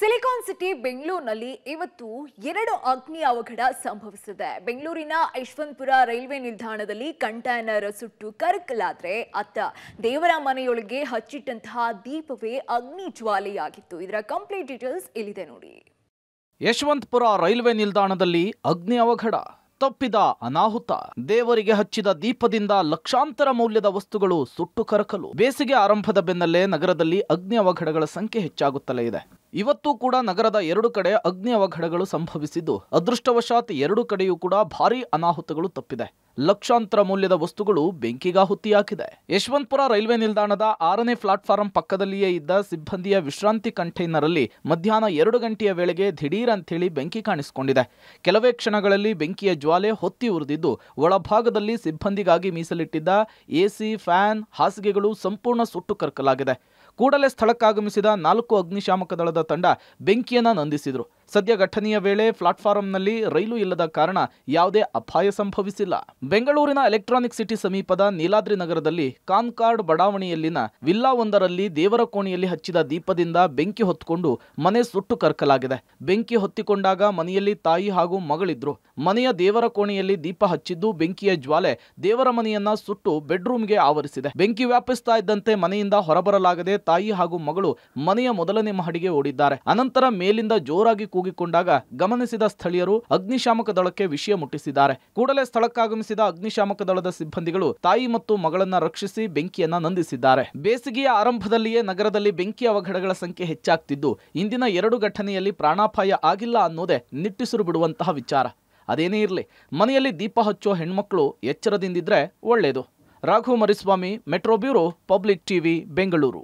silicon city ಬೆಂಗಳೂರಿನಲ್ಲಿ ಇವತ್ತು ಎರಡು ಅಗ್ನಿ ಅವಘಡ ಸಂಭವಿಸಿದೆ ಬೆಂಗಳೂರಿನ ಯಶವಂತಪುರ ರೈಲ್ವೆ ನಿಲ್ದಾಣದಲ್ಲಿ ಕಂಟೈನರ್ ಸುಟ್ಟು ಕರಕಲಾದ್ರೆ ಅತ್ತ ದೇವರ ಮನೆಯೊಳಗೆ ಹಚ್ಚಿಟ್ಟಂತಹ ದೀಪವೇ ಅಗ್ನಿ ಜ್ವಾಲೆಯಾಗಿತ್ತು ಇದರ ಕಂಪ್ಲೀಟ್ ಡೀಟೇಲ್ಸ್ ಇಲ್ಲಿದೆ ನೋಡಿ ಯಶವಂತಪುರ ರೈಲ್ವೆ ನಿಲ್ದಾಣದಲ್ಲಿ ಅಗ್ನಿ ಅವಘಡ ತಪ್ಪಿದ ಅನಾಹುತ ದೇವರಿಗೆ ಹಚ್ಚಿದ ದೀಪದಿಂದ ಲಕ್ಷಾಂತರ ಮೌಲ್ಯದ ವಸ್ತುಗಳು ಸುಟ್ಟು ಕರಕಲು ಬೇಸಿಗೆ ಆರಂಭದ ಬೆನ್ನಲ್ಲೇ ನಗರದಲ್ಲಿ ಅಗ್ನಿ ಅವಘಡಗಳ ಸಂಖ್ಯೆ ಹೆಚ್ಚಾಗುತ್ತಲೇ ಇದೆ ಇವತ್ತು ಕೂಡ ನಗರದ ಎರಡು ಕಡೆ ಅಗ್ನಿ ಅವಘಡಗಳು ಸಂಭವಿಸಿದ್ದು ಅದೃಷ್ಟವಶಾತ್ ಎರಡು ಕಡೆಯೂ ಕೂಡ ಭಾರೀ ಅನಾಹುತಗಳು ತಪ್ಪಿದೆ ಲಕ್ಷಾಂತರ ಮೌಲ್ಯದ ವಸ್ತುಗಳು ಬೆಂಕಿಗಾಹುತಿಯಾಗಿದೆ ಯಶವಂತಪುರ ರೈಲ್ವೆ ನಿಲ್ದಾಣದ ಆರನೇ ಪ್ಲಾಟ್ಫಾರಂ ಪಕ್ಕದಲ್ಲಿಯೇ ಇದ್ದ ಸಿಬ್ಬಂದಿಯ ವಿಶ್ರಾಂತಿ ಕಂಟೈನರ್ ಅಲ್ಲಿ ಮಧ್ಯಾಹ್ನ ಎರಡು ಗಂಟೆಯ ವೇಳೆಗೆ ದಿಢೀರ್ ಹೇಳಿ ಬೆಂಕಿ ಕಾಣಿಸಿಕೊಂಡಿದೆ ಕೆಲವೇ ಕ್ಷಣಗಳಲ್ಲಿ ಬೆಂಕಿಯ ಜ್ವಾಲೆ ಹೊತ್ತಿ ಉರಿದಿದ್ದು ಒಳಭಾಗದಲ್ಲಿ ಸಿಬ್ಬಂದಿಗಾಗಿ ಮೀಸಲಿಟ್ಟಿದ್ದ ಎಸಿ ಫ್ಯಾನ್ ಹಾಸಿಗೆಗಳು ಸಂಪೂರ್ಣ ಸುಟ್ಟು ಕರಕಲಾಗಿದೆ ಕೂಡಲೇ ಸ್ಥಳಕ್ಕಾಗಮಿಸಿದ ನಾಲ್ಕು ಅಗ್ನಿಶಾಮಕ ದಳದ ತಂಡ ಬೆಂಕಿಯನ್ನ ನಂದಿಸಿದರು ಸದ್ಯ ಘಟನೆಯ ವೇಳೆ ಪ್ಲಾಟ್ಫಾರಂನಲ್ಲಿ ರೈಲು ಇಲ್ಲದ ಕಾರಣ ಯಾವುದೇ ಅಪಾಯ ಸಂಭವಿಸಿಲ್ಲ ಬೆಂಗಳೂರಿನ ಎಲೆಕ್ಟ್ರಾನಿಕ್ ಸಿಟಿ ಸಮೀಪದ ನೀಲಾದ್ರಿ ನಗರದಲ್ಲಿ ಕಾನ್ಕಾರ್ಡ್ ಬಡಾವಣೆಯಲ್ಲಿನ ವಿಲ್ಲಾವೊಂದರಲ್ಲಿ ದೇವರ ಕೋಣೆಯಲ್ಲಿ ಹಚ್ಚಿದ ದೀಪದಿಂದ ಬೆಂಕಿ ಹೊತ್ತುಕೊಂಡು ಮನೆ ಸುಟ್ಟು ಕರ್ಕಲಾಗಿದೆ ಬೆಂಕಿ ಹೊತ್ತಿಕೊಂಡಾಗ ಮನೆಯಲ್ಲಿ ತಾಯಿ ಹಾಗೂ ಮಗಳಿದ್ರು ಮನೆಯ ದೇವರ ಕೋಣೆಯಲ್ಲಿ ದೀಪ ಹಚ್ಚಿದ್ದು ಬೆಂಕಿಯ ಜ್ವಾಲೆ ದೇವರ ಮನೆಯನ್ನ ಸುಟ್ಟು ಬೆಡ್ರೂಮ್ಗೆ ಆವರಿಸಿದೆ ಬೆಂಕಿ ವ್ಯಾಪಿಸ್ತಾ ಇದ್ದಂತೆ ಮನೆಯಿಂದ ಹೊರಬರಲಾಗದೆ ತಾಯಿ ಹಾಗೂ ಮಗಳು ಮನೆಯ ಮೊದಲನೇ ಮಹಡಿಗೆ ಓಡಿದ್ದಾರೆ ಅನಂತರ ಮೇಲಿಂದ ಜೋರಾಗಿ ಕೂಗಿಕೊಂಡಾಗ ಗಮನಿಸಿದ ಸ್ಥಳೀಯರು ಅಗ್ನಿಶಾಮಕ ದಳಕ್ಕೆ ವಿಷಯ ಮುಟ್ಟಿಸಿದ್ದಾರೆ ಕೂಡಲೇ ಸ್ಥಳಕ್ಕಾಗಮಿಸಿದ ಅಗ್ನಿಶಾಮಕ ದಳದ ಸಿಬ್ಬಂದಿಗಳು ತಾಯಿ ಮತ್ತು ಮಗಳನ್ನ ರಕ್ಷಿಸಿ ಬೆಂಕಿಯನ್ನ ನಂದಿಸಿದ್ದಾರೆ ಬೇಸಿಗೆಯ ಆರಂಭದಲ್ಲಿಯೇ ನಗರದಲ್ಲಿ ಬೆಂಕಿ ಅವಘಡಗಳ ಸಂಖ್ಯೆ ಹೆಚ್ಚಾಗ್ತಿದ್ದು ಇಂದಿನ ಎರಡು ಘಟನೆಯಲ್ಲಿ ಪ್ರಾಣಾಪಾಯ ಆಗಿಲ್ಲ ಅನ್ನೋದೇ ನಿಟ್ಟುಸಿರು ಬಿಡುವಂತಹ ವಿಚಾರ ಅದೇನೇ ಇರಲಿ ಮನೆಯಲ್ಲಿ ದೀಪ ಹಚ್ಚೋ ಹೆಣ್ಮಕ್ಳು ಎಚ್ಚರದಿಂದಿದ್ರೆ ಒಳ್ಳೆಯದು Raghu Mariswamy metro bureau public TV Bengaluru